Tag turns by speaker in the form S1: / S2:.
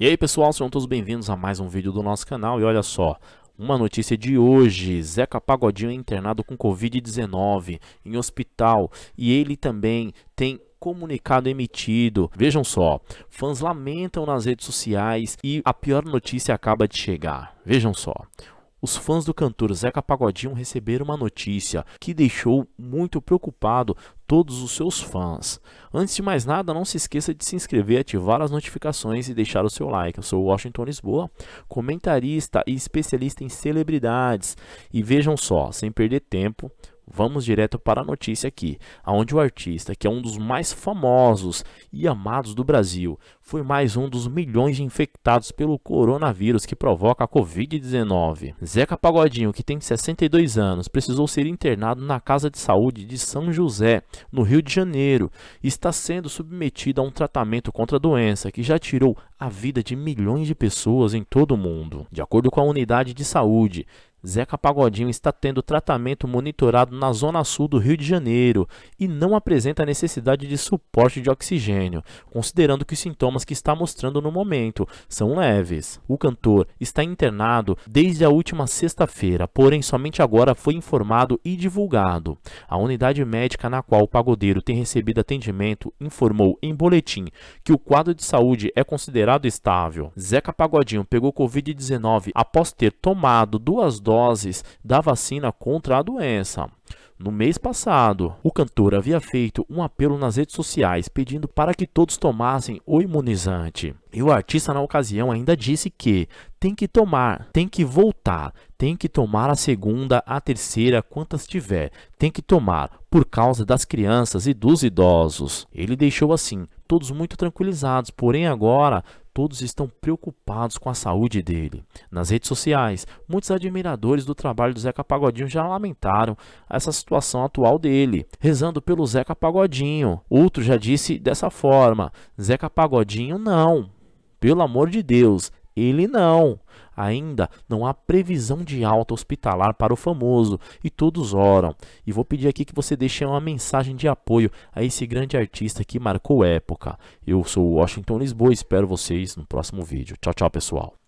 S1: E aí pessoal, sejam todos bem-vindos a mais um vídeo do nosso canal e olha só, uma notícia de hoje, Zeca Pagodinho é internado com Covid-19 em hospital e ele também tem comunicado emitido. Vejam só, fãs lamentam nas redes sociais e a pior notícia acaba de chegar. Vejam só, os fãs do cantor Zeca Pagodinho receberam uma notícia que deixou muito preocupado todos os seus fãs. Antes de mais nada, não se esqueça de se inscrever, ativar as notificações e deixar o seu like. Eu sou Washington Lisboa, comentarista e especialista em celebridades. E vejam só, sem perder tempo, Vamos direto para a notícia aqui, onde o artista, que é um dos mais famosos e amados do Brasil, foi mais um dos milhões de infectados pelo coronavírus que provoca a Covid-19. Zeca Pagodinho, que tem 62 anos, precisou ser internado na Casa de Saúde de São José, no Rio de Janeiro, e está sendo submetido a um tratamento contra a doença que já tirou a vida de milhões de pessoas em todo o mundo. De acordo com a unidade de saúde, Zeca Pagodinho está tendo tratamento monitorado na zona sul do Rio de Janeiro e não apresenta necessidade de suporte de oxigênio, considerando que os sintomas que está mostrando no momento são leves. O cantor está internado desde a última sexta-feira, porém somente agora foi informado e divulgado. A unidade médica na qual o pagodeiro tem recebido atendimento informou em boletim que o quadro de saúde é considerado estável. Zeca Pagodinho pegou Covid-19 após ter tomado duas doses doses da vacina contra a doença. No mês passado, o cantor havia feito um apelo nas redes sociais pedindo para que todos tomassem o imunizante. E o artista, na ocasião, ainda disse que tem que tomar, tem que voltar, tem que tomar a segunda, a terceira, quantas tiver, tem que tomar, por causa das crianças e dos idosos. Ele deixou assim, todos muito tranquilizados, porém agora Todos estão preocupados com a saúde dele. Nas redes sociais, muitos admiradores do trabalho do Zeca Pagodinho já lamentaram essa situação atual dele, rezando pelo Zeca Pagodinho. Outro já disse dessa forma: Zeca Pagodinho não. Pelo amor de Deus, ele não. Ainda não há previsão de alta hospitalar para o famoso e todos oram. E vou pedir aqui que você deixe uma mensagem de apoio a esse grande artista que marcou época. Eu sou Washington Lisboa e espero vocês no próximo vídeo. Tchau, tchau, pessoal.